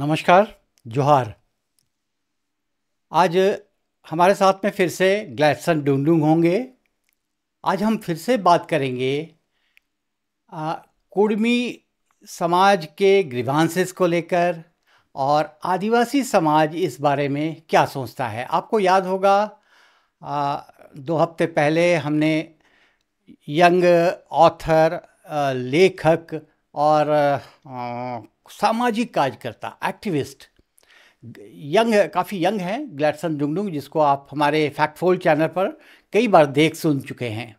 नमस्कार जोहार आज हमारे साथ में फिर से ग्लैडसन डुंगडुंग होंगे आज हम फिर से बात करेंगे कुर्मी समाज के ग्रीवांसेस को लेकर और आदिवासी समाज इस बारे में क्या सोचता है आपको याद होगा आ, दो हफ्ते पहले हमने यंग ऑथर लेखक और आ, सामाजिक कार्यकर्ता एक्टिविस्ट यंग काफ़ी यंग हैं ग्लैडसन डुंगडुंग जिसको आप हमारे फैक्टफोल चैनल पर कई बार देख सुन चुके हैं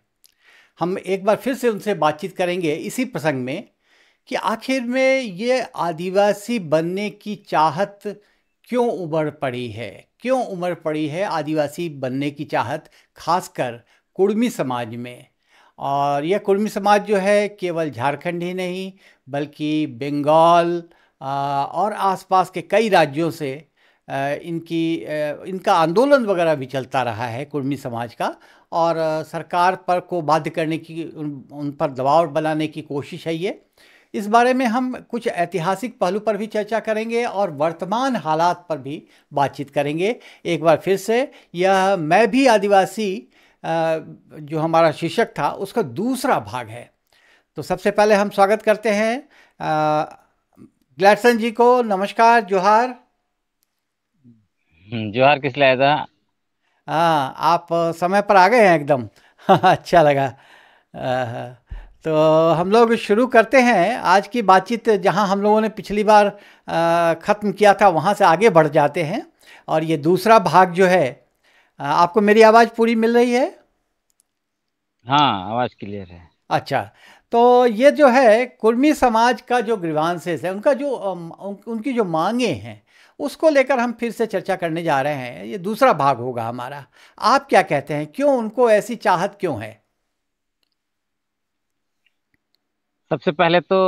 हम एक बार फिर से उनसे बातचीत करेंगे इसी प्रसंग में कि आखिर में ये आदिवासी बनने की चाहत क्यों उमड़ पड़ी है क्यों उमड़ पड़ी है आदिवासी बनने की चाहत खासकर कुर्मी समाज में और यह कुर्मी समाज जो है केवल झारखंड ही नहीं बल्कि बंगाल और आसपास के कई राज्यों से इनकी इनका आंदोलन वगैरह भी चलता रहा है कुर्मी समाज का और सरकार पर को बाध्य करने की उन, पर दबाव बनाने की कोशिश है ये इस बारे में हम कुछ ऐतिहासिक पहलू पर भी चर्चा करेंगे और वर्तमान हालात पर भी बातचीत करेंगे एक बार फिर से यह मैं भी आदिवासी जो हमारा शीर्षक था उसका दूसरा भाग है तो सबसे पहले हम स्वागत करते हैं ग्लैडसन जी को नमस्कार जोहार हम्म, जोहार किस लाया था हाँ आप समय पर आ गए हैं एकदम अच्छा लगा तो हम लोग शुरू करते हैं आज की बातचीत जहां हम लोगों ने पिछली बार ख़त्म किया था वहां से आगे बढ़ जाते हैं और ये दूसरा भाग जो है आपको मेरी आवाज़ पूरी मिल रही है हाँ आवाज़ क्लियर है अच्छा तो ये जो है कुर्मी समाज का जो ग्रीवांसेस है उनका जो उनकी जो मांगे हैं उसको लेकर हम फिर से चर्चा करने जा रहे हैं ये दूसरा भाग होगा हमारा आप क्या कहते हैं क्यों उनको ऐसी चाहत क्यों है सबसे पहले तो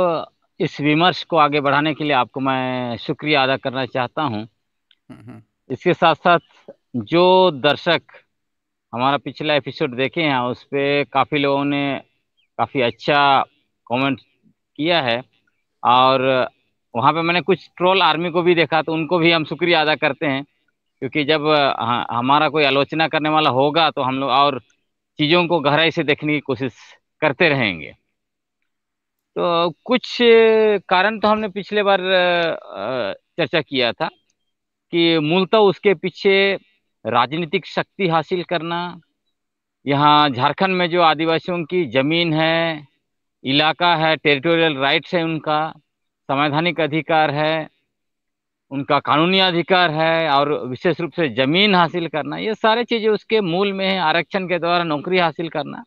इस विमर्श को आगे बढ़ाने के लिए आपको मैं शुक्रिया अदा करना चाहता हूँ हम्म, हम्म। इसके साथ साथ जो दर्शक हमारा पिछला एपिसोड देखे हैं उस पर काफ़ी लोगों ने काफ़ी अच्छा कमेंट किया है और वहाँ पे मैंने कुछ ट्रोल आर्मी को भी देखा तो उनको भी हम शुक्रिया अदा करते हैं क्योंकि जब हमारा कोई आलोचना करने वाला होगा तो हम लोग और चीज़ों को गहराई से देखने की कोशिश करते रहेंगे तो कुछ कारण तो हमने पिछले बार चर्चा किया था कि मूलतः उसके पीछे राजनीतिक शक्ति हासिल करना यहाँ झारखंड में जो आदिवासियों की जमीन है इलाका है टेरिटोरियल राइट्स है उनका संवैधानिक अधिकार है उनका कानूनी अधिकार है और विशेष रूप से जमीन हासिल करना ये सारे चीज़ें उसके मूल में है आरक्षण के द्वारा नौकरी हासिल करना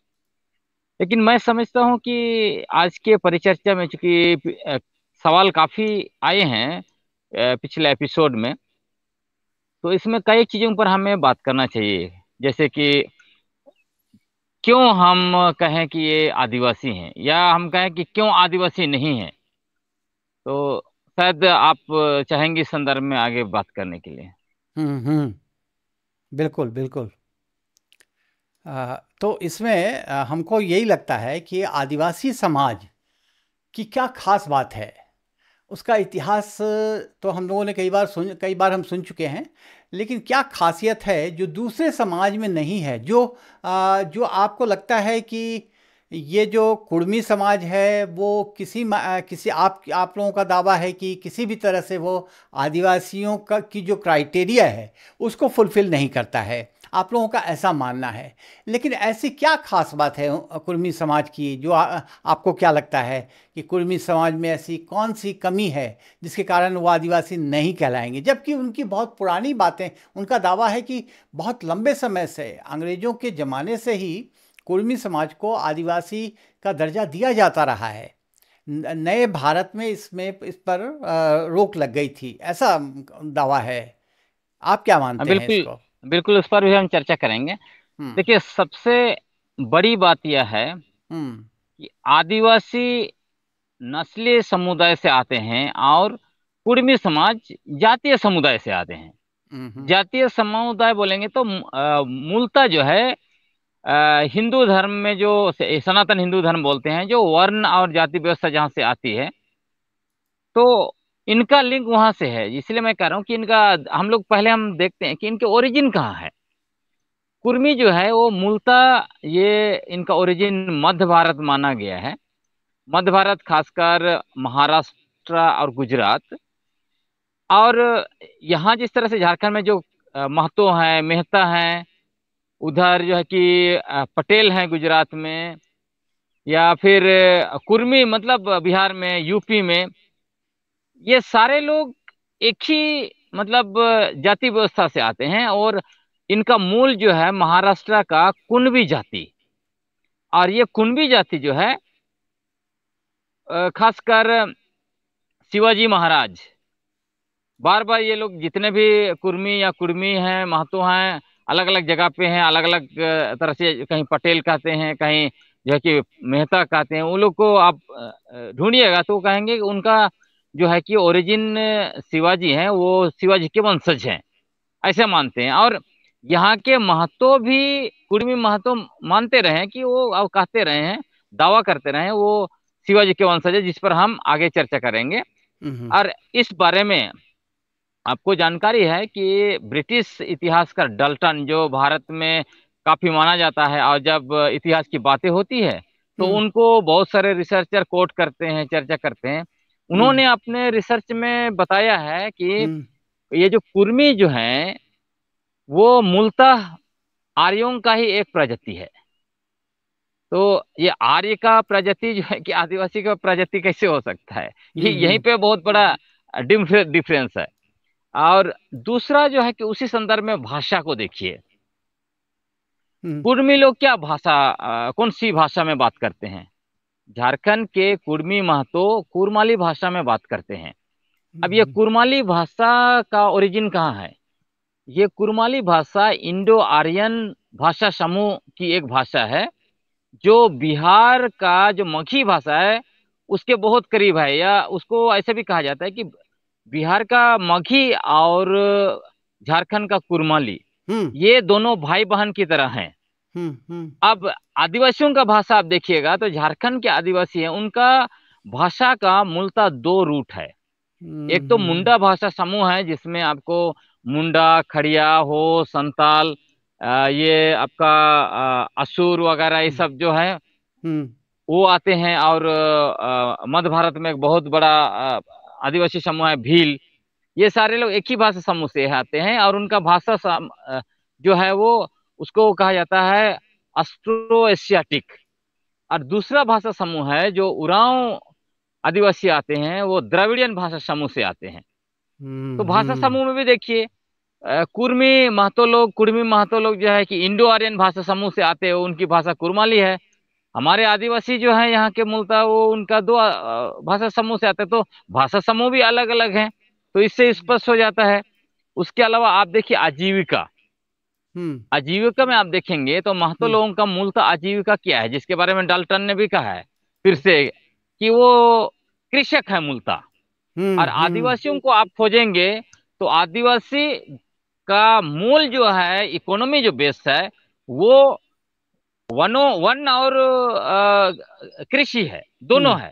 लेकिन मैं समझता हूँ कि आज के परिचर्चा में चूंकि सवाल काफ़ी आए हैं पिछले एपिसोड में तो इसमें कई चीज़ों पर हमें बात करना चाहिए जैसे कि क्यों हम कहें कि ये आदिवासी हैं या हम कहें कि क्यों आदिवासी नहीं है तो शायद आप चाहेंगे इस संदर्भ में आगे बात करने के लिए हम्म हम्म बिल्कुल बिल्कुल तो इसमें हमको यही लगता है कि आदिवासी समाज की क्या खास बात है उसका इतिहास तो हम लोगों ने कई बार सुन कई बार हम सुन चुके हैं लेकिन क्या खासियत है जो दूसरे समाज में नहीं है जो आ, जो आपको लगता है कि ये जो कुर्मी समाज है वो किसी किसी आप आप लोगों का दावा है कि किसी भी तरह से वो आदिवासियों का की जो क्राइटेरिया है उसको फुलफ़िल नहीं करता है आप लोगों का ऐसा मानना है लेकिन ऐसी क्या खास बात है कुर्मी समाज की जो आ, आपको क्या लगता है कि कुर्मी समाज में ऐसी कौन सी कमी है जिसके कारण वो आदिवासी नहीं कहलाएंगे जबकि उनकी बहुत पुरानी बातें उनका दावा है कि बहुत लंबे समय से अंग्रेज़ों के ज़माने से ही कुर्मी समाज को आदिवासी का दर्जा दिया जाता रहा है नए भारत में इसमें इस पर रोक लग गई थी ऐसा दावा है आप क्या हाँ, मानते बिल्कुल, इसको? बिल्कुल उस पर भी हम चर्चा करेंगे हम्म। देखिए सबसे बड़ी बात यह है हम्म। कि आदिवासी नस्लीय समुदाय से आते हैं और कुर्मी समाज जातीय समुदाय से आते हैं हम्म, जातीय समुदाय बोलेंगे तो मूलता जो है हिंदू धर्म में जो सनातन हिंदू धर्म बोलते हैं जो वर्ण और जाति व्यवस्था जहाँ से आती है तो इनका लिंक वहाँ से है इसलिए मैं कह रहा हूँ कि इनका हम लोग पहले हम देखते हैं कि इनके ओरिजिन कहाँ है कुर्मी जो है वो मूलतः ये इनका ओरिजिन मध्य भारत माना गया है मध्य भारत खासकर महाराष्ट्र और गुजरात और यहाँ जिस तरह से झारखंड में जो महतो हैं मेहता हैं उधर जो है कि पटेल हैं गुजरात में या फिर कुर्मी मतलब बिहार में यूपी में ये सारे लोग एक ही मतलब जाति व्यवस्था से आते हैं और इनका मूल जो है महाराष्ट्र का कुनबी जाति और ये कुनबी जाति जो है खासकर शिवाजी महाराज बार बार ये लोग जितने भी कुर्मी या कुर्मी हैं महतो हैं अलग अलग जगह पे हैं अलग अलग तरह से कहीं पटेल कहते हैं कहीं जो है कि मेहता कहते हैं उन लोग को आप ढूंढिएगा तो कहेंगे उनका जो है कि ओरिजिन शिवाजी हैं वो शिवाजी के वंशज हैं ऐसे मानते हैं और यहाँ के महत्व भी कुर्मी महतो मानते रहे हैं कि वो अब कहते रहे हैं दावा करते रहे वो शिवाजी के वंशज है जिस पर हम आगे चर्चा करेंगे हम्म, हम्म। और इस बारे में आपको जानकारी है कि ब्रिटिश इतिहासकार डल्टन जो भारत में काफी माना जाता है और जब इतिहास की बातें होती है तो हम्म। उनको बहुत सारे रिसर्चर कोट करते हैं चर्चा करते हैं उन्होंने हम्म। अपने रिसर्च में बताया है कि हम्म। ये जो कुर्मी जो है वो मूलतः आर्यों का ही एक प्रजाति है तो ये आर्य का प्रजाति जो है कि आदिवासी का प्रजाति कैसे हो सकता है ये यहीं पे बहुत बड़ा डिफरेंस है और दूसरा जो है कि उसी संदर्भ में भाषा को देखिए हम्म। कुर्मी लोग क्या भाषा कौन सी भाषा में बात करते हैं झारखंड के कुर्मी महतो कुरमाली भाषा में बात करते हैं अब ये हम्म। कुरमाली भाषा का ओरिजिन कहाँ है ये कुरमाली भाषा इंडो आर्यन भाषा समूह की एक भाषा है जो बिहार का जो मखी भाषा है उसके बहुत करीब है या उसको ऐसे भी कहा जाता है कि बिहार का मघी और झारखंड का कुरमाली हम्म। ये दोनों भाई बहन की तरह हैं हम्म, हम्म। अब आदिवासियों का भाषा आप देखिएगा तो झारखंड के आदिवासी हैं उनका भाषा का मूलतः दो रूट है एक तो मुंडा भाषा समूह है जिसमें आपको मुंडा खड़िया हो संताल ये आपका असुर वगैरह ये सब जो है वो आते हैं और मध्य भारत में एक बहुत बड़ा आदिवासी समूह है भील ये सारे लोग एक ही भाषा समूह से आते हैं और उनका भाषा जो है वो उसको कहा जाता है अस्ट्रो एशियाटिक और दूसरा भाषा समूह है जो उराव आदिवासी आते हैं वो द्रविड़ियन भाषा समूह से आते हैं तो हम्म, भाषा हम्म। समूह में भी देखिए कुर्मी महतो लोग कुर्मी महतो लोग जो है कि इंडो आर्यन भाषा समूह से आते हैं उनकी भाषा कुरमाली है हमारे आदिवासी जो है यहाँ के मूलतः वो उनका दो भाषा समूह से आते हैं तो भाषा समूह भी अलग अलग है तो इससे हम्म। स्पष्ट हो जाता है उसके अलावा आप देखिए आजीविका हम्म। आजीविका में आप देखेंगे तो महत्व हम्म। लोगों का मूलतः आजीविका क्या है जिसके बारे में डाल्टन ने भी कहा है फिर से कि वो कृषक है मूलता और आदिवासियों को आप खोजेंगे तो आदिवासी का मूल जो है इकोनॉमी जो बेस है वो वनो वन और कृषि है दोनों हम्म, है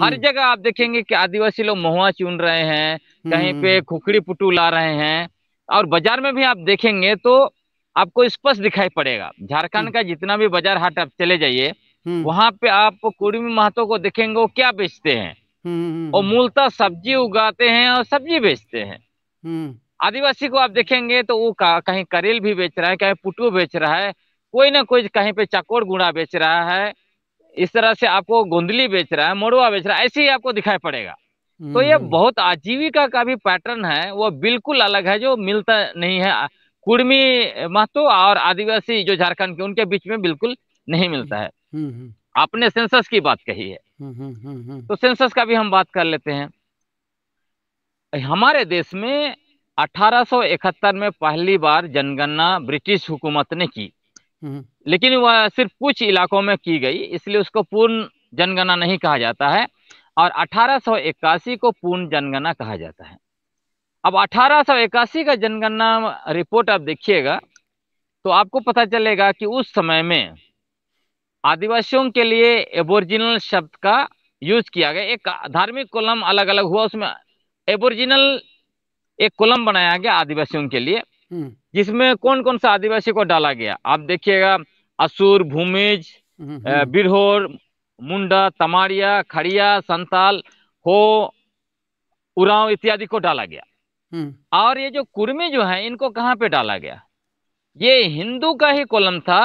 हर हम्म। जगह आप देखेंगे कि आदिवासी लोग महुआ चुन रहे हैं कहीं पे हम्म। खुखड़ी पुटू ला रहे हैं और बाजार में भी आप देखेंगे तो आपको स्पष्ट दिखाई पड़ेगा झारखंड का जितना भी बाजार हाट आप चले जाइए वहां पे आप कुर्मी महतो को देखेंगे वो क्या बेचते हैं और मूलतः सब्जी उगाते हैं और सब्जी बेचते हैं आदिवासी को आप देखेंगे तो वो कहीं करेल भी बेच रहा है कहीं पुटू बेच रहा है कोई ना कोई कहीं पे चकोर गुड़ा बेच रहा है इस तरह से आपको गोंदली बेच रहा है मोड़वा बेच रहा है ऐसे ही आपको दिखाई पड़ेगा तो ये हम्म। बहुत आजीविका का भी पैटर्न है वो बिल्कुल अलग है जो मिलता नहीं है कुर्मी महतो और आदिवासी जो झारखंड के उनके बीच में बिल्कुल नहीं मिलता है हम्म, हम्म, आपने सेंसस की बात कही है तो सेंसस का भी हम बात कर लेते हैं हमारे देश में 1871 में पहली बार जनगणना ब्रिटिश हुकूमत ने की हम्म। लेकिन वह सिर्फ कुछ इलाकों में की गई इसलिए उसको पूर्ण जनगणना नहीं कहा जाता है और अठारह को पूर्ण जनगणना कहा जाता है अब अठारह का जनगणना रिपोर्ट आप देखिएगा तो आपको पता चलेगा कि उस समय में आदिवासियों के लिए एबोरिजिनल शब्द का यूज किया गया एक धार्मिक कोलम अलग अलग हुआ उसमें एबोरिजिनल एक कोलम बनाया गया आदिवासियों के लिए हम्म। जिसमें कौन कौन सा आदिवासी को डाला गया आप देखिएगा असुर भूमिज हम्म, हम्म। बिरहोर मुंडा तमारिया खड़िया संताल हो उराव इत्यादि को डाला गया हम्म। और ये जो कुर्मी जो है इनको कहाँ पे डाला गया ये हिंदू का ही कॉलम था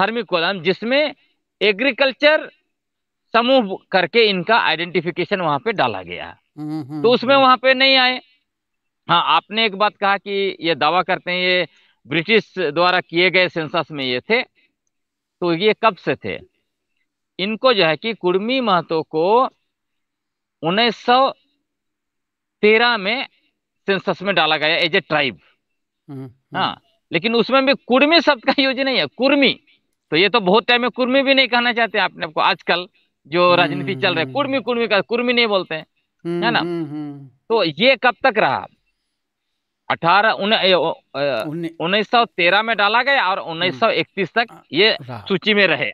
धार्मिक कॉलम जिसमें एग्रीकल्चर समूह करके इनका आइडेंटिफिकेशन वहां पे डाला गया तो उसमें वहां पे नहीं आए हाँ आपने एक बात कहा कि ये दावा करते हैं ये ब्रिटिश द्वारा किए गए सेंसस में ये थे तो ये कब से थे इनको जो है कि कुर्मी महतो को 1913 में सेंसस में डाला गया एज ए ट्राइब हम्म, हम्म। हाँ लेकिन उसमें भी कुर्मी शब्द का यूज नहीं है कुर्मी तो ये तो बहुत टाइम में कुर्मी भी नहीं कहना चाहते आपने आपको आजकल जो हम्म, राजनीति चल रही है कुर्मी कुर्मी का कुर्मी नहीं बोलते हैं है ना तो ये कब तक रहा अठारह उन्नीस सौ तेरह में डाला गया और उन्नीस हम्म। सौ इकतीस तक ये सूची में रहे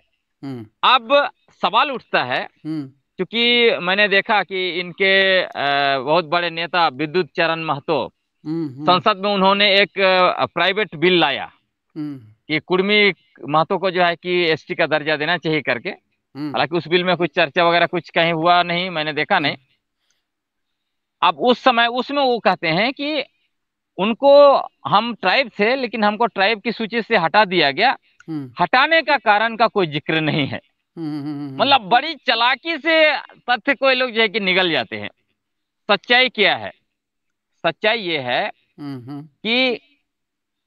हम्म। अब सवाल उठता है हम्म। क्योंकि मैंने देखा कि इनके बहुत बड़े नेता विद्युत चरण महतो संसद में उन्होंने एक प्राइवेट बिल लाया कि कुर्मी महतो को जो है कि एसटी का दर्जा देना चाहिए करके हालांकि उस बिल में कुछ चर्चा वगैरह कुछ कहीं हुआ नहीं मैंने देखा नहीं अब उस समय उसमें वो कहते हैं कि उनको हम ट्राइब थे लेकिन हमको ट्राइब की सूची से हटा दिया गया हम्म। हटाने का कारण का कोई जिक्र नहीं है हम्म, हम्म, मतलब बड़ी चलाकी से तथ्य को लोग जो है कि निगल जाते हैं सच्चाई क्या है सच्चाई ये है कि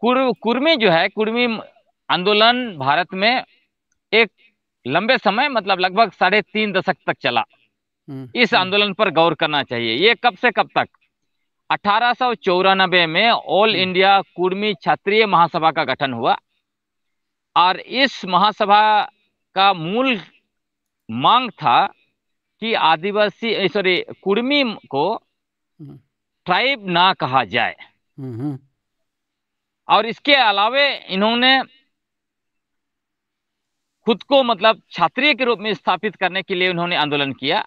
कुर, कुर्मी जो है कुर्मी आंदोलन भारत में एक लंबे समय मतलब लगभग साढ़े तीन दशक तक चला इस आंदोलन पर गौर करना चाहिए ये कब से कब तक अठारह में ऑल इंडिया हम्म। कुर्मी क्षत्रिय महासभा का गठन हुआ और इस महासभा का मूल मांग था कि आदिवासी सॉरी कुर्मी को ट्राइब हम्म। ना कहा जाए हम्म, और इसके अलावे इन्होंने खुद को मतलब क्षत्रिय के रूप में स्थापित करने के लिए उन्होंने आंदोलन किया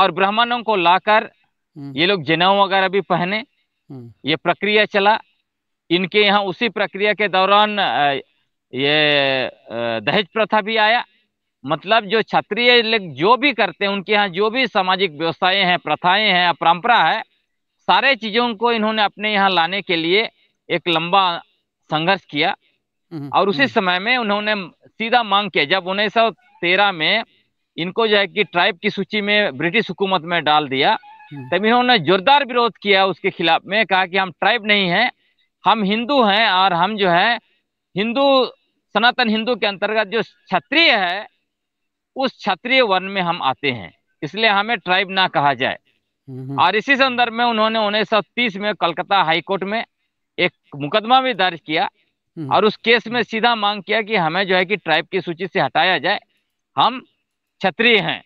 और ब्राह्मणों को लाकर ये लोग जनेऊ वगैरह भी पहने ये प्रक्रिया चला इनके यहाँ उसी प्रक्रिया के दौरान ये दहेज प्रथा भी आया मतलब जो क्षत्रिय लोग जो भी करते हैं उनके यहाँ जो भी सामाजिक व्यवसाय हैं प्रथाएं हैं परंपरा है सारे चीज़ों को इन्होंने अपने यहाँ लाने के लिए एक लंबा संघर्ष किया और उसी समय में उन्होंने सीधा मांग किया जब उन्नीस में इनको जो है कि ट्राइब की सूची में ब्रिटिश हुकूमत में डाल दिया हम्म। तब उन्होंने जोरदार विरोध किया उसके खिलाफ में कहा कि हम ट्राइब नहीं है हम हिंदू हैं और हम जो है हिंदू सनातन हिंदू के अंतर्गत जो क्षत्रिय है उस क्षत्रिय वर्ण में हम आते हैं इसलिए हमें ट्राइब ना कहा जाए हम्म। और इसी संदर्भ में उन्होंने उन्नीस सौ तीस में कलकत्ता हाईकोर्ट में एक मुकदमा भी दर्ज किया हम्म। और उस केस में सीधा मांग किया कि हमें जो है कि ट्राइब की सूची से हटाया जाए हम क्षत्रिय हैं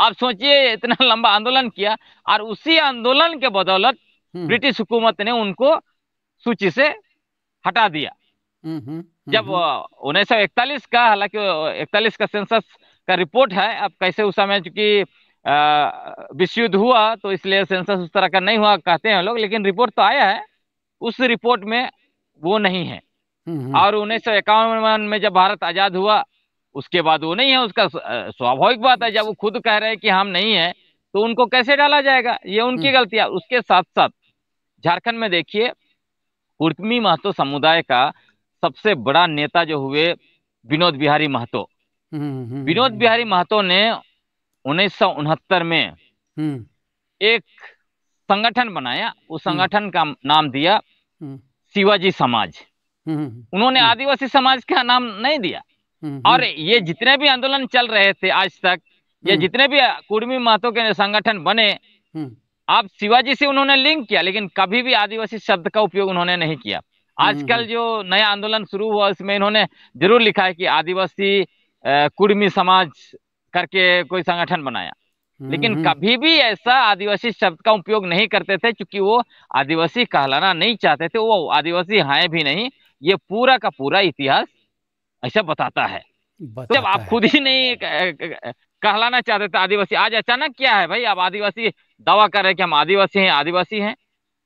आप सोचिए इतना लंबा आंदोलन किया और उसी आंदोलन के बदौलत हम्म। ब्रिटिश हुकूमत ने उनको सूची से हटा दिया हम्म, हम्म, जब सौ का हालांकि इकतालीस का सेंसस का रिपोर्ट है अब कैसे उस समय चूंकि विश्व युद्ध हुआ तो इसलिए सेंसस उस तरह का नहीं हुआ कहते हैं लोग लेकिन रिपोर्ट तो आया है उस रिपोर्ट में वो नहीं है और उन्नीस में जब भारत आजाद हुआ उसके बाद वो नहीं है उसका स्वाभाविक बात है जब वो खुद कह रहे हैं कि हम नहीं है तो उनको कैसे डाला जाएगा ये उनकी हम्म। गलती है उसके साथ साथ झारखंड में देखिए कुर्मी महतो समुदाय का सबसे बड़ा नेता जो हुए विनोद बिहारी महतो हम्म, हम्म, विनोद बिहारी महतो ने उन्नीस में एक संगठन बनाया उस संगठन का नाम दिया शिवाजी समाज उन्होंने आदिवासी समाज का नाम नहीं दिया और ये जितने भी आंदोलन चल रहे थे आज तक ये हम्म। जितने भी कुर्मी महतो के संगठन बने आप हम्म। शिवाजी से उन्होंने लिंक किया लेकिन कभी भी आदिवासी शब्द का उपयोग उन्होंने नहीं किया आजकल जो नया आंदोलन शुरू हुआ उसमें इन्होंने जरूर लिखा है कि आदिवासी कुर्मी समाज करके कोई संगठन बनाया लेकिन कभी भी ऐसा आदिवासी शब्द का उपयोग नहीं करते थे क्योंकि वो आदिवासी कहलाना नहीं चाहते थे वो आदिवासी हैं भी नहीं ये पूरा का पूरा इतिहास ऐसा बताता है बताता तो जब आप खुद ही नहीं कहलाना चाहते थे आदिवासी आज अचानक क्या है भाई आप आदिवासी दावा कर रहे कि हम आदिवासी हैं आदिवासी हैं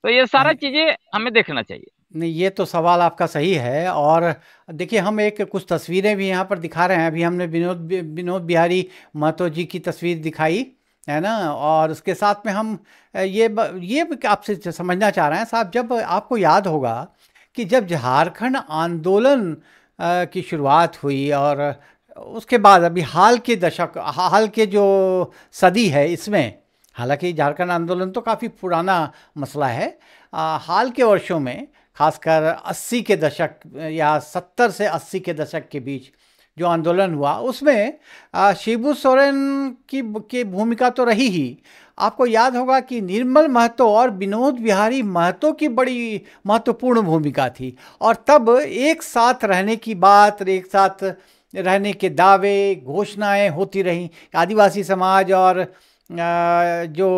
तो ये सारा चीजें हमें देखना चाहिए नहीं ये तो सवाल आपका सही है और देखिए हम एक कुछ तस्वीरें भी यहाँ पर दिखा रहे हैं अभी हमने विनोद विनोद बिहारी महतो जी की तस्वीर दिखाई है ना और उसके साथ में हम ये ये आपसे समझना चाह रहे हैं साहब जब आपको याद होगा कि जब झारखंड आंदोलन की शुरुआत हुई और उसके बाद अभी हाल के दशक हाल के जो सदी है इसमें हालांकि झारखंड आंदोलन तो काफ़ी पुराना मसला है आ, हाल के वर्षों में खासकर 80 के दशक या 70 से 80 के दशक के बीच जो आंदोलन हुआ उसमें शिबू सोरेन की की भूमिका तो रही ही आपको याद होगा कि निर्मल महतो और विनोद बिहारी महतो की बड़ी महत्वपूर्ण भूमिका थी और तब एक साथ रहने की बात एक साथ रहने के दावे घोषणाएं होती रहीं आदिवासी समाज और जो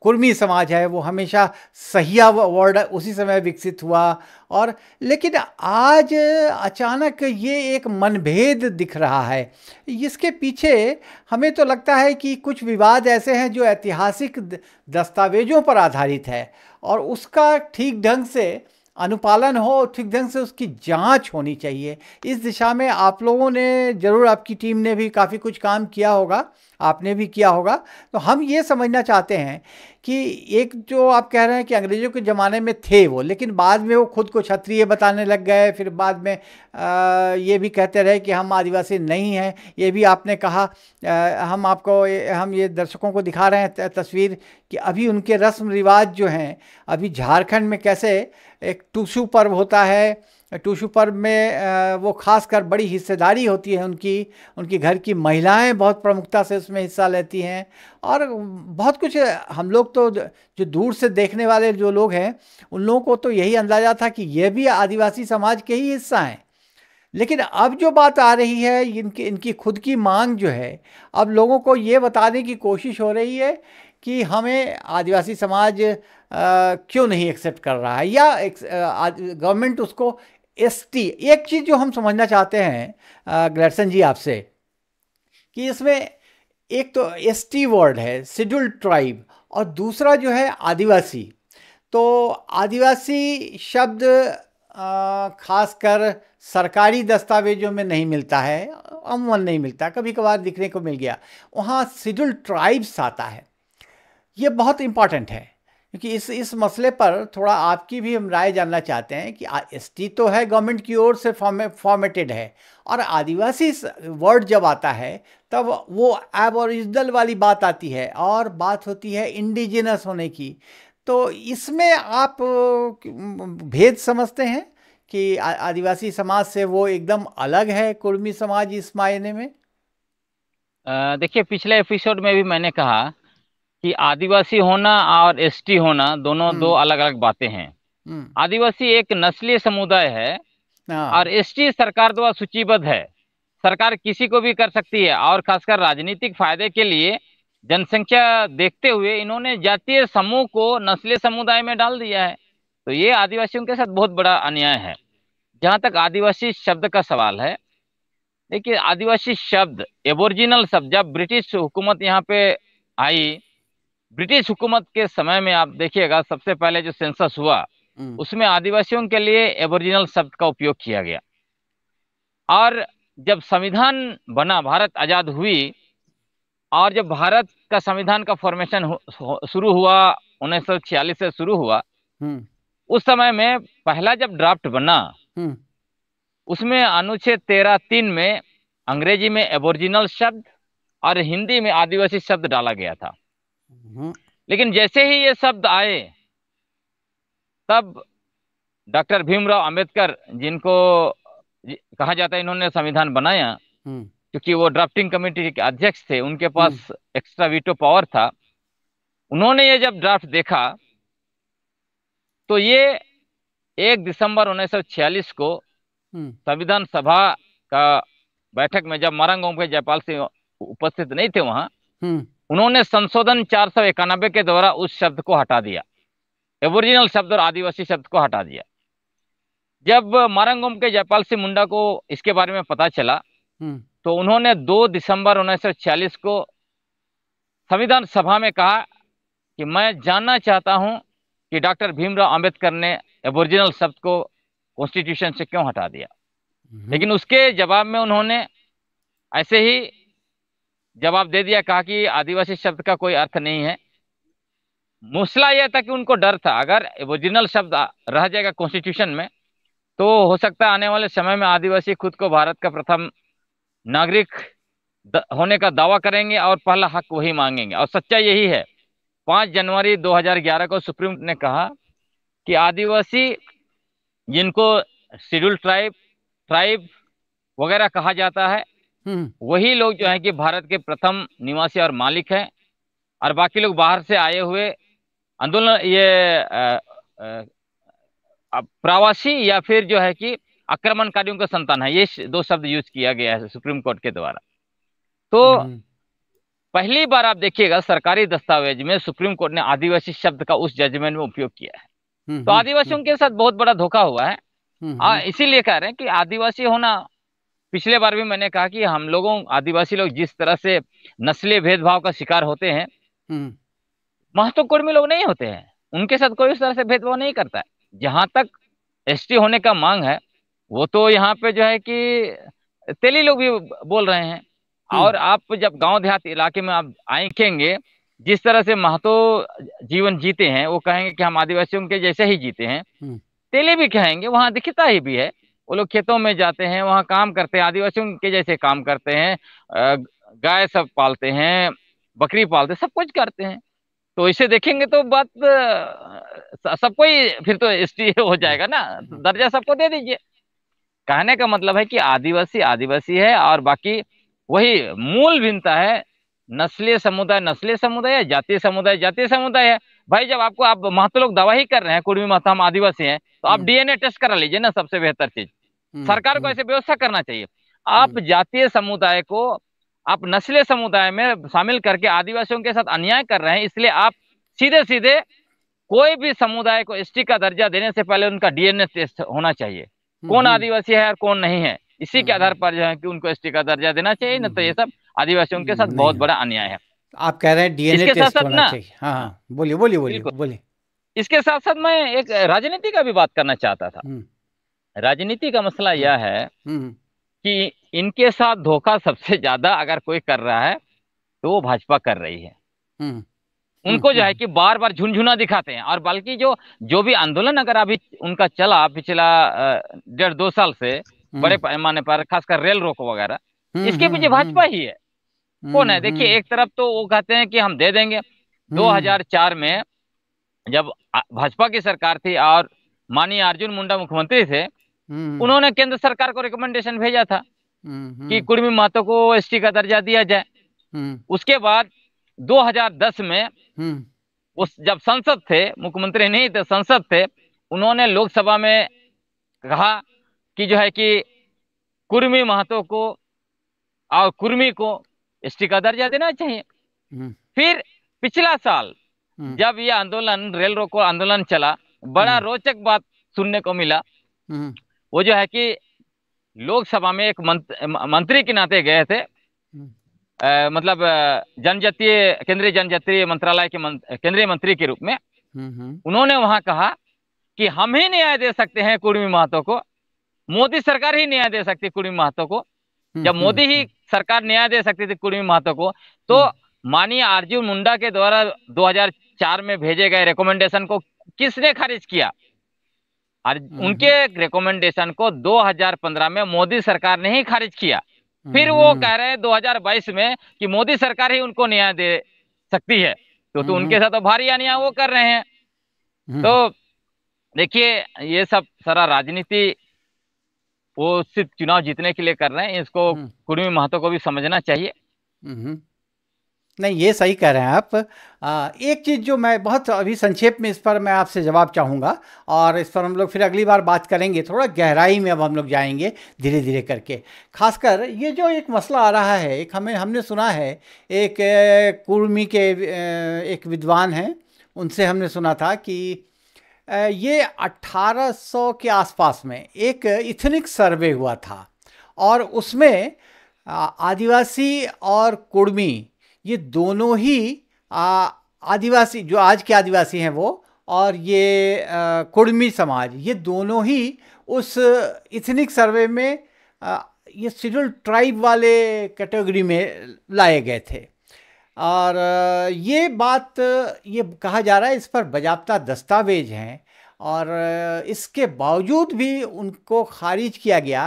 कुर्मी समाज है वो हमेशा सहिया वर्ड उसी समय विकसित हुआ और लेकिन आज अचानक ये एक मनभेद दिख रहा है इसके पीछे हमें तो लगता है कि कुछ विवाद ऐसे हैं जो ऐतिहासिक दस्तावेजों पर आधारित है और उसका ठीक ढंग से अनुपालन हो ठीक ढंग से उसकी जांच होनी चाहिए इस दिशा में आप लोगों ने ज़रूर आपकी टीम ने भी काफ़ी कुछ काम किया होगा आपने भी किया होगा तो हम ये समझना चाहते हैं कि एक जो आप कह रहे हैं कि अंग्रेज़ों के ज़माने में थे वो लेकिन बाद में वो खुद को क्षत्रिय बताने लग गए फिर बाद में आ, ये भी कहते रहे कि हम आदिवासी नहीं हैं ये भी आपने कहा आ, हम आपको हम ये दर्शकों को दिखा रहे हैं तस्वीर कि अभी उनके रस्म रिवाज जो हैं अभी झारखंड में कैसे एक टूसू पर्व होता है टूशू पर्व में वो खासकर बड़ी हिस्सेदारी होती है उनकी उनकी घर की महिलाएं बहुत प्रमुखता से उसमें हिस्सा लेती हैं और बहुत कुछ हम लोग तो जो दूर से देखने वाले जो लोग हैं उन लोगों को तो यही अंदाज़ा था कि ये भी आदिवासी समाज के ही हिस्सा हैं लेकिन अब जो बात आ रही है इनकी इनकी खुद की मांग जो है अब लोगों को ये बताने की कोशिश हो रही है कि हमें आदिवासी समाज आ, क्यों नहीं एक्सेप्ट कर रहा है या गवर्नमेंट उसको एसटी एक चीज़ जो हम समझना चाहते हैं ग्लैडसन जी आपसे कि इसमें एक तो एसटी वर्ड है शेड्यूल्ड ट्राइब और दूसरा जो है आदिवासी तो आदिवासी शब्द खासकर सरकारी दस्तावेजों में नहीं मिलता है अमूमन नहीं मिलता कभी कभार दिखने को मिल गया वहाँ शेड्यूल्ड ट्राइब्स आता है ये बहुत इम्पॉर्टेंट है क्योंकि इस इस मसले पर थोड़ा आपकी भी हम राय जानना चाहते हैं कि एस टी तो है गवर्नमेंट की ओर से फॉर्मेटेड है और आदिवासी वर्ड जब आता है तब वो एब इजल वाली बात आती है और बात होती है इंडिजिनस होने की तो इसमें आप भेद समझते हैं कि आदिवासी समाज से वो एकदम अलग है कुर्मी समाज इस मायने में देखिए पिछले एपिसोड में भी मैंने कहा कि आदिवासी होना और एसटी होना दोनों दो हम्म। अलग अलग बातें हैं हम्म। आदिवासी एक नस्लीय समुदाय है हाँ। और एसटी सरकार द्वारा सूचीबद्ध है सरकार किसी को भी कर सकती है और खासकर राजनीतिक फायदे के लिए जनसंख्या देखते हुए इन्होंने जातीय समूह को नस्लीय समुदाय में डाल दिया है तो ये आदिवासियों के साथ बहुत बड़ा अन्याय है जहाँ तक आदिवासी शब्द का सवाल है देखिए आदिवासी शब्द एबोरिजिनल शब्द जब ब्रिटिश हुकूमत यहाँ पे आई ब्रिटिश हुकूमत के समय में आप देखिएगा सबसे पहले जो सेंसस हुआ हम्म। उसमें आदिवासियों के लिए एबोरिजिनल शब्द का उपयोग किया गया और जब संविधान बना भारत आज़ाद हुई और जब भारत का संविधान का फॉर्मेशन शुरू हुआ उन्नीस से शुरू हुआ हम्म। उस समय में पहला जब ड्राफ्ट बना हम्म। उसमें अनुच्छेद तेरह तीन में अंग्रेजी में एबोरिजिनल शब्द और हिंदी में आदिवासी शब्द डाला गया था हम्म। लेकिन जैसे ही ये शब्द आए तब डॉक्टर भीमराव अंबेडकर जिनको कहा जाता है इन्होंने संविधान बनाया हम्म। क्योंकि वो ड्राफ्टिंग कमेटी के अध्यक्ष थे उनके पास हम्म। एक्स्ट्रा वीटो पावर था उन्होंने ये जब ड्राफ्ट देखा तो ये एक दिसंबर 1946 को संविधान सभा का बैठक में जब मारंग के जयपाल सिंह उपस्थित नहीं थे वहां उन्होंने संशोधन चार सौ इक्यानबे के द्वारा उस शब्द को हटा दिया एबोरिजिनल शब्द और आदिवासी शब्द को हटा दिया जब मारंगम के जयपाल सिंह मुंडा को इसके बारे में पता चला हम्म। तो उन्होंने 2 दिसंबर 1946 को संविधान सभा में कहा कि मैं जानना चाहता हूं कि डॉक्टर भीमराव अंबेडकर ने एबोरिजिनल शब्द को कॉन्स्टिट्यूशन से क्यों हटा दिया हम्म। लेकिन उसके जवाब में उन्होंने ऐसे ही जवाब दे दिया कहा कि आदिवासी शब्द का कोई अर्थ नहीं है मुसला यह था कि उनको डर था अगर ओरिजिनल शब्द रह जाएगा कॉन्स्टिट्यूशन में तो हो सकता है आने वाले समय में आदिवासी खुद को भारत का प्रथम नागरिक होने का दावा करेंगे और पहला हक वही मांगेंगे और सच्चा यही है पांच जनवरी 2011 को सुप्रीम ने कहा कि आदिवासी जिनको शेड्यूल ट्राइब ट्राइब वगैरह कहा जाता है हम्म। वही लोग जो है कि भारत के प्रथम निवासी और मालिक हैं और बाकी लोग बाहर से आए हुए आंदोलन ये प्रवासी या फिर जो है कि आक्रमणकारियों का संतान है ये दो शब्द यूज किया गया है सुप्रीम कोर्ट के द्वारा तो हम्म। पहली बार आप देखिएगा सरकारी दस्तावेज में सुप्रीम कोर्ट ने आदिवासी शब्द का उस जजमेंट में उपयोग किया है हम्म, तो आदिवासियों के साथ बहुत बड़ा धोखा हुआ है हाँ, इसीलिए कह रहे हैं कि आदिवासी होना पिछले बार भी मैंने कहा कि हम लोगों आदिवासी लोग जिस तरह से नस्लीय भेदभाव का शिकार होते हैं हम्म। महत्वकर्मी लोग नहीं होते हैं उनके साथ कोई उस तरह से भेदभाव नहीं करता है जहां तक एसटी होने का मांग है वो तो यहाँ पे जो है कि तेली लोग भी बोल रहे हैं हम्म। और आप जब गांव देहात इलाके में आप आएंगे जिस तरह से महतो जीवन जीते हैं वो कहेंगे कि हम आदिवासियों के जैसे ही जीते हैं हम्म। तेले भी कहेंगे वहां दिखता ही भी है वो लोग खेतों में जाते हैं वहाँ काम करते हैं आदिवासियों के जैसे काम करते हैं गाय सब पालते हैं बकरी पालते सब कुछ करते हैं तो इसे देखेंगे तो बात सबको ही फिर तो एस हो जाएगा ना दर्जा सबको दे दीजिए कहने का मतलब है कि आदिवासी आदिवासी है और बाकी वही मूल भिन्नता है नस्लीय समुदाय नस्लीय समुदाय है जातीय समुदाय जातीय समुदाय है भाई जब आपको आप महत्व लोग दवा ही कर रहे हैं कुर्मी महत्व हम आदिवासी हैं तो आप हम्म। डीएनए टेस्ट करा लीजिए ना सबसे बेहतर चीज हम्म, सरकार को हम्म। ऐसे व्यवस्था करना चाहिए आप हम्म। जातीय समुदाय को आप नस्लीय समुदाय में शामिल करके आदिवासियों के साथ अन्याय कर रहे हैं इसलिए आप सीधे सीधे कोई भी समुदाय को एस का दर्जा देने से पहले उनका डीएनए टेस्ट होना चाहिए कौन आदिवासी है और कौन नहीं है इसी के आधार पर जो है कि उनको एस का दर्जा देना चाहिए न तो ये सब आदिवासियों के साथ बहुत बड़ा अन्याय है आप कह रहे हैं डीएनए टेस्ट साथ होना चाहिए हाँ, हाँ बोलिए बोलिए बोलिए बोलिए इसके साथ साथ मैं एक राजनीति का भी बात करना चाहता था राजनीति का मसला हम्म। यह है हम्म। कि इनके साथ धोखा सबसे ज्यादा अगर कोई कर रहा है तो वो भाजपा कर रही है हम्म। उनको जो है कि बार बार झुनझुना दिखाते हैं और बल्कि जो जो भी आंदोलन अगर अभी उनका चला पिछला डेढ़ दो साल से बड़े पैमाने पर खासकर रेल रोक वगैरह इसके पीछे भाजपा ही है कौन है देखिए एक तरफ तो वो कहते हैं कि हम दे देंगे 2004 में जब भाजपा की सरकार थी और माननीय अर्जुन मुंडा मुख्यमंत्री थे हम्म। उन्होंने केंद्र सरकार को रिकमेंडेशन भेजा था हम्म, कि हम्म। कुर्मी मातो को एसटी का दर्जा दिया जाए उसके बाद 2010 में उस जब संसद थे मुख्यमंत्री नहीं थे संसद थे उन्होंने लोकसभा में कहा कि जो है कि कुर्मी महतो को और कुर्मी को एसटी का दर्जा देना चाहिए फिर पिछला साल जब ये आंदोलन रेल रोको आंदोलन चला बड़ा रोचक बात सुनने को मिला वो जो है कि लोकसभा में एक मंत्री के नाते गए थे आ, हम्म। मतलब जनजातीय केंद्रीय जनजातीय मंत्रालय के मंत, केंद्रीय मंत्री के रूप में हम्म, हम्म। उन्होंने वहां कहा कि हम ही न्याय दे सकते हैं कुर्मी महतो को मोदी सरकार ही न्याय दे सकती कुर्मी महतो को जब मोदी ही सरकार न्याय दे सकती थी कुर्मी महतो को तो माननीय अर्जुन मुंडा के द्वारा 2004 में भेजे गए रिकमेंडेशन को किसने खारिज किया और हम्म, उनके रिकमेंडेशन हम्म। को 2015 में मोदी सरकार ने ही खारिज किया हम्म, फिर वो कह रहे हैं 2022 में कि मोदी सरकार ही उनको न्याय दे सकती है तो, तो उनके साथ तो भारी अन्याय वो कर रहे हैं तो देखिए ये सब सारा राजनीति वो सिर्फ चुनाव जीतने के लिए कर रहे हैं इसको कुर्मी महतो को भी समझना चाहिए नहीं ये सही कह रहे हैं आप आ, एक चीज़ जो मैं बहुत अभी संक्षेप में इस पर मैं आपसे जवाब चाहूँगा और इस पर हम लोग फिर अगली बार बात करेंगे थोड़ा गहराई में अब हम लोग जाएंगे धीरे धीरे करके खासकर ये जो एक मसला आ रहा है एक हमें हमने सुना है एक कुर्मी के एक विद्वान हैं उनसे हमने सुना था कि ये 1800 के आसपास में एक इथनिक सर्वे हुआ था और उसमें आदिवासी और कुर्मी ये दोनों ही आ, आदिवासी जो आज के आदिवासी हैं वो और ये आ, कुर्मी समाज ये दोनों ही उस इथनिक सर्वे में आ, ये शेड्यूल ट्राइब वाले कैटेगरी में लाए गए थे और ये बात ये कहा जा रहा है इस पर बजाबता दस्तावेज हैं और इसके बावजूद भी उनको खारिज किया गया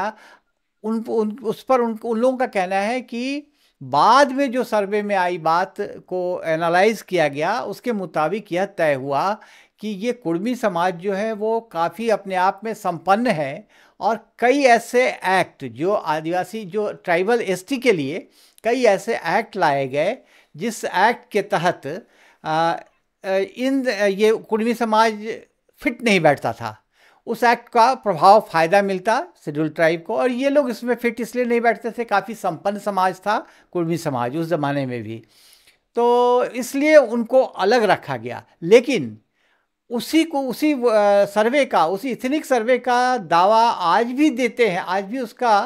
उन, उन उस पर उन, उन लोगों का कहना है कि बाद में जो सर्वे में आई बात को एनालाइज किया गया उसके मुताबिक यह तय हुआ कि ये कुर्मी समाज जो है वो काफ़ी अपने आप में संपन्न है और कई ऐसे एक्ट जो आदिवासी जो ट्राइबल एसटी के लिए कई ऐसे एक्ट लाए गए जिस एक्ट के तहत आ, इन ये कुर्मी समाज फिट नहीं बैठता था उस एक्ट का प्रभाव फ़ायदा मिलता शेड्यूल ट्राइब को और ये लोग इसमें फिट इसलिए नहीं बैठते थे काफ़ी संपन्न समाज था कुर्मी समाज उस ज़माने में भी तो इसलिए उनको अलग रखा गया लेकिन उसी को उसी सर्वे का उसी इथनिक सर्वे का दावा आज भी देते हैं आज भी उसका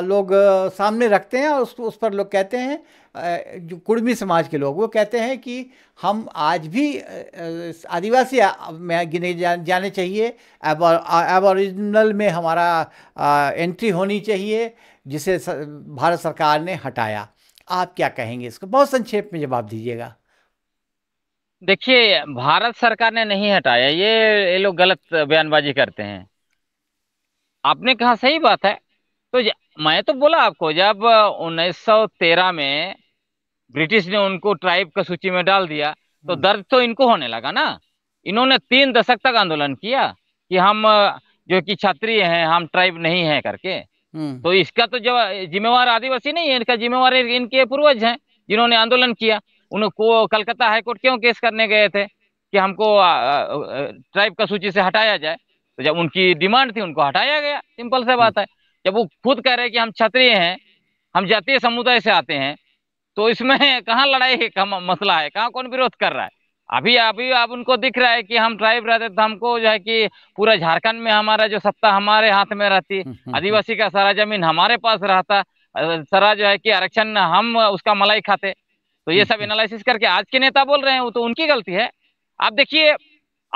लोग सामने रखते हैं और उस, उस पर लोग कहते हैं जो कुर्मी समाज के लोग वो कहते हैं कि हम आज भी आदिवासी में गिने जाने चाहिए एबोरिजिनल में हमारा एंट्री होनी चाहिए जिसे भारत सरकार ने हटाया आप क्या कहेंगे इसको बहुत संक्षेप में जवाब दीजिएगा देखिए भारत सरकार ने नहीं हटाया ये ये लोग गलत बयानबाजी करते हैं आपने कहा सही बात है तो मैं तो बोला आपको जब 1913 में ब्रिटिश ने उनको ट्राइब का सूची में डाल दिया तो हम्म। दर्द तो इनको होने लगा ना इन्होंने तीन दशक तक आंदोलन किया कि हम जो कि क्षत्रिय हैं हम ट्राइब नहीं है करके हम्म। तो इसका तो जब जिम्मेवार आदिवासी नहीं है इनका जिम्मेवार इनके पूर्वज हैं जिन्होंने आंदोलन किया उनको कलकत्ता हाईकोर्ट क्यों केस करने गए थे कि हमको ट्राइब का सूची से हटाया जाए तो जब उनकी डिमांड थी उनको हटाया गया सिंपल से हम्म। बात है जब वो खुद कह रहे हैं कि हम क्षत्रिय हैं हम जातीय समुदाय से आते हैं तो इसमें कहाँ लड़ाई है कहाँ मसला है कहाँ कौन विरोध कर रहा है अभी अभी आप उनको दिख रहा है कि हम ट्राइब रहते तो हमको जो है कि पूरा झारखंड में हमारा जो सत्ता हमारे हाथ में रहती हम्म, हम्म, हम्म। आदिवासी का सारा जमीन हमारे पास रहता सारा जो है कि आरक्षण हम उसका मलाई खाते तो ये सब एनालिसिस करके आज के नेता बोल रहे हैं वो तो उनकी गलती है आप देखिए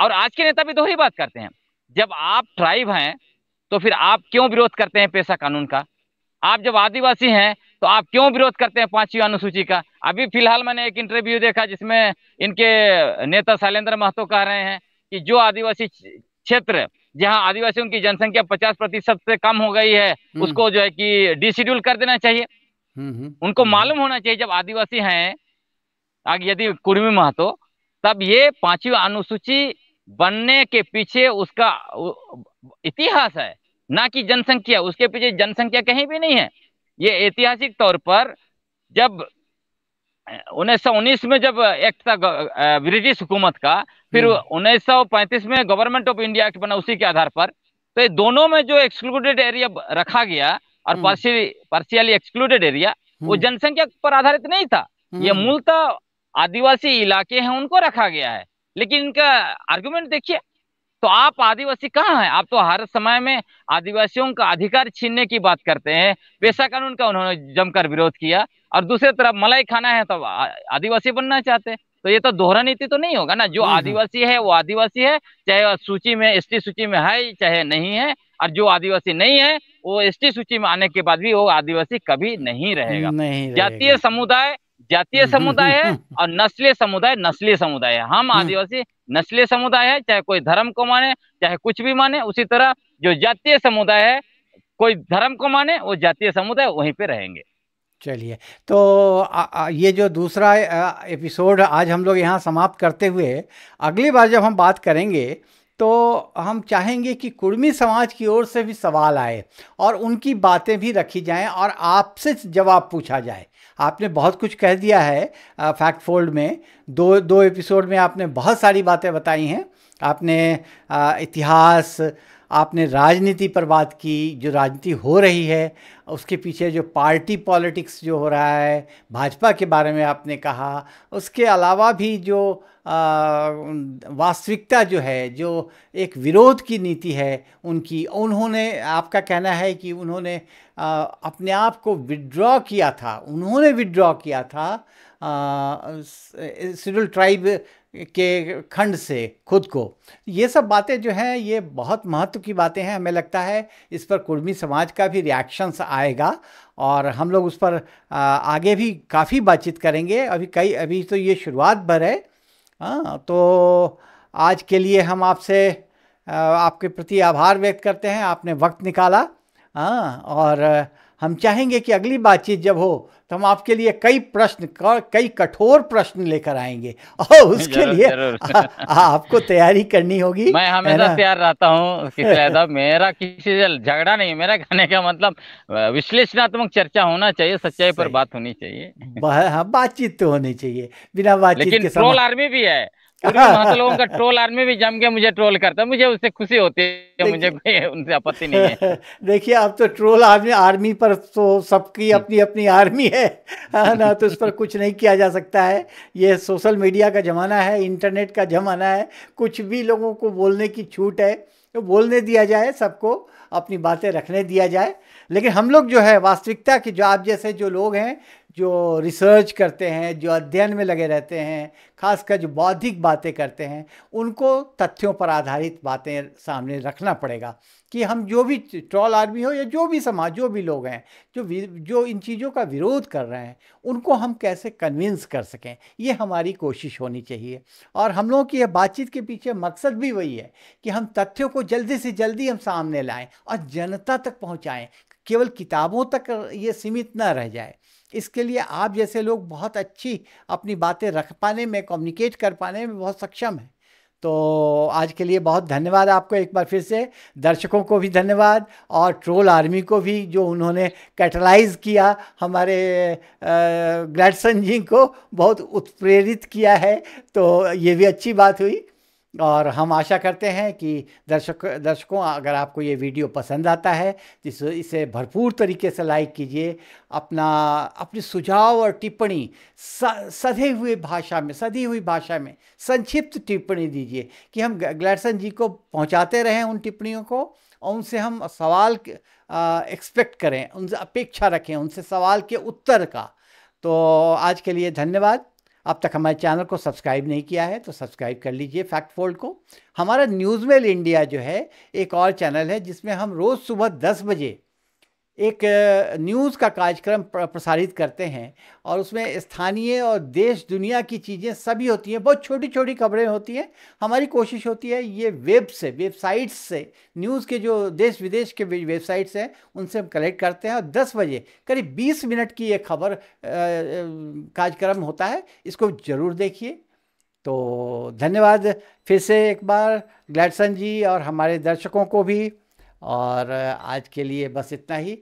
और आज के नेता भी दो ही बात करते हैं जब आप ट्राइब हैं तो फिर आप क्यों विरोध करते हैं पेशा कानून का आप जब आदिवासी हैं तो आप क्यों विरोध करते हैं पांचवी अनुसूची का अभी फिलहाल मैंने एक इंटरव्यू देखा जिसमें इनके नेता शैलेंद्र महतो कह रहे हैं कि जो आदिवासी क्षेत्र जहां आदिवासियों की जनसंख्या पचास प्रतिशत से कम हो गई है हम्म। उसको जो है कि डिशेड्यूल कर देना चाहिए हम्म, हम्म। उनको मालूम होना चाहिए जब आदिवासी हैं यदि कुर्मी महतो तब ये पांचवी अनुसूची बनने के पीछे उसका इतिहास है ना कि जनसंख्या उसके पीछे जनसंख्या कहीं भी नहीं है ये ऐतिहासिक तौर पर जब उन्नीस में जब एक्ट था ब्रिटिश हुकूमत का फिर 1935 हम्म। में गवर्नमेंट ऑफ इंडिया एक्ट बना उसी के आधार पर तो ये दोनों में जो एक्सक्लूडेड एरिया रखा गया और पार्शियली एक्सक्लूडेड एरिया वो हम्म। जनसंख्या पर आधारित नहीं था ये हम्म। मूलतः आदिवासी इलाके हैं उनको रखा गया है लेकिन इनका आर्ग्यूमेंट देखिए तो आप आदिवासी कहाँ हैं आप तो हर समय में आदिवासियों का अधिकार छीनने की बात करते हैं पेशा कानून का उन्होंने जमकर विरोध किया और दूसरे तरफ मलाई खाना है तो आदिवासी बनना चाहते हैं तो ये तो दोहरा नीति तो नहीं होगा ना जो हम्म, हम्म। आदिवासी है वो आदिवासी है चाहे सूची में एस सूची में है चाहे नहीं है और जो आदिवासी नहीं है वो एस सूची में आने के बाद भी वो आदिवासी कभी नहीं रहेगा जातीय समुदाय जातीय हम्म, हम्म, समुदाय है हम्म। और नस्लीय समुदाय नस्लीय समुदाय है हम आदिवासी नस्लीय समुदाय है चाहे कोई धर्म को माने चाहे कुछ भी माने उसी तरह जो जातीय समुदाय है कोई धर्म को माने वो जातीय समुदाय वहीं पे रहेंगे चलिए तो आ, आ, ये जो दूसरा एपिसोड आज हम लोग यहाँ समाप्त करते हुए अगली बार जब हम बात करेंगे तो हम चाहेंगे कि कुर्मी समाज की ओर से भी सवाल आए और उनकी बातें भी रखी जाएं और आपसे जवाब पूछा जाए आपने बहुत कुछ कह दिया है फैक्ट फोल्ड में दो दो एपिसोड में आपने बहुत सारी बातें बताई हैं आपने इतिहास आपने राजनीति पर बात की जो राजनीति हो रही है उसके पीछे जो पार्टी पॉलिटिक्स जो हो रहा है भाजपा के बारे में आपने कहा उसके अलावा भी जो वास्तविकता जो है जो एक विरोध की नीति है उनकी उन्होंने आपका कहना है कि उन्होंने आ, अपने आप को विड्रॉ किया था उन्होंने विड्रॉ किया था शेड्यूल ट्राइब के खंड से खुद को ये सब बातें जो हैं ये बहुत महत्व की बातें हैं हमें लगता है इस पर कुर्मी समाज का भी रिएक्शंस आएगा और हम लोग उस पर आगे भी काफ़ी बातचीत करेंगे अभी कई अभी तो ये शुरुआत भर है हाँ तो आज के लिए हम आपसे आपके प्रति आभार व्यक्त करते हैं आपने वक्त निकाला हाँ और हम चाहेंगे कि अगली बातचीत जब हो तो हम आपके लिए कई प्रश्न कई कठोर प्रश्न लेकर आएंगे और उसके जरूर, लिए जरूर। आ, आ, आपको तैयारी करनी होगी मैं हमेशा तैयार रहता हूँ मेरा किसी से झगड़ा नहीं मेरा कहने का मतलब विश्लेषणात्मक चर्चा होना चाहिए सच्चाई पर बात होनी चाहिए हाँ, बातचीत तो होनी चाहिए बिना बातचीत आर्मी भी है हाँ। वहां लोगों का ट्रोल आर्मी भी जम के मुझे ट्रोल करता मुझे उससे खुशी होती है मुझे उनसे आपत्ति नहीं है देखिए अब तो ट्रोल आर्मी आर्मी पर तो सबकी अपनी अपनी आर्मी है हाँ, ना तो उस पर कुछ नहीं किया जा सकता है ये सोशल मीडिया का ज़माना है इंटरनेट का ज़माना है कुछ भी लोगों को बोलने की छूट है तो बोलने दिया जाए सबको अपनी बातें रखने दिया जाए लेकिन हम लोग जो है वास्तविकता की जो आप जैसे जो लोग हैं जो रिसर्च करते हैं जो अध्ययन में लगे रहते हैं खासकर जो बौद्धिक बातें करते हैं उनको तथ्यों पर आधारित बातें सामने रखना पड़ेगा कि हम जो भी ट्रॉल आर्मी हो या जो भी समाज जो भी लोग हैं जो जो इन चीज़ों का विरोध कर रहे हैं उनको हम कैसे कन्विंस कर सकें ये हमारी कोशिश होनी चाहिए और हम लोगों की यह बातचीत के पीछे मकसद भी वही है कि हम तथ्यों को जल्दी से जल्दी हम सामने लाएं और जनता तक पहुंचाएं केवल किताबों तक ये सीमित ना रह जाए इसके लिए आप जैसे लोग बहुत अच्छी अपनी बातें रख पाने में कम्युनिकेट कर पाने में बहुत सक्षम हैं तो आज के लिए बहुत धन्यवाद आपको एक बार फिर से दर्शकों को भी धन्यवाद और ट्रोल आर्मी को भी जो उन्होंने कैटलाइज किया हमारे ग्लैडसन जी को बहुत उत्प्रेरित किया है तो ये भी अच्छी बात हुई और हम आशा करते हैं कि दर्शक दर्शकों अगर आपको ये वीडियो पसंद आता है जिस इसे भरपूर तरीके से लाइक कीजिए अपना अपने सुझाव और टिप्पणी सधे हुए भाषा में सधी हुई भाषा में संक्षिप्त टिप्पणी दीजिए कि हम ग्लैडसन जी को पहुंचाते रहें उन टिप्पणियों को और उनसे हम सवाल एक्सपेक्ट करें उनसे अपेक्षा रखें उनसे सवाल के उत्तर का तो आज के लिए धन्यवाद अब तक हमारे चैनल को सब्सक्राइब नहीं किया है तो सब्सक्राइब कर लीजिए फैक्ट फोल्ड को हमारा न्यूज़ मेल इंडिया जो है एक और चैनल है जिसमें हम रोज़ सुबह दस बजे एक न्यूज़ का कार्यक्रम प्रसारित करते हैं और उसमें स्थानीय और देश दुनिया की चीज़ें सभी होती हैं बहुत छोटी छोटी खबरें होती हैं हमारी कोशिश होती है ये वेब से वेबसाइट्स से न्यूज़ के जो देश विदेश के वेबसाइट्स हैं उनसे हम कलेक्ट करते हैं और 10 बजे करीब 20 मिनट की ये खबर कार्यक्रम होता है इसको ज़रूर देखिए तो धन्यवाद फिर से एक बार ग्लैडसन जी और हमारे दर्शकों को भी और आज के लिए बस इतना ही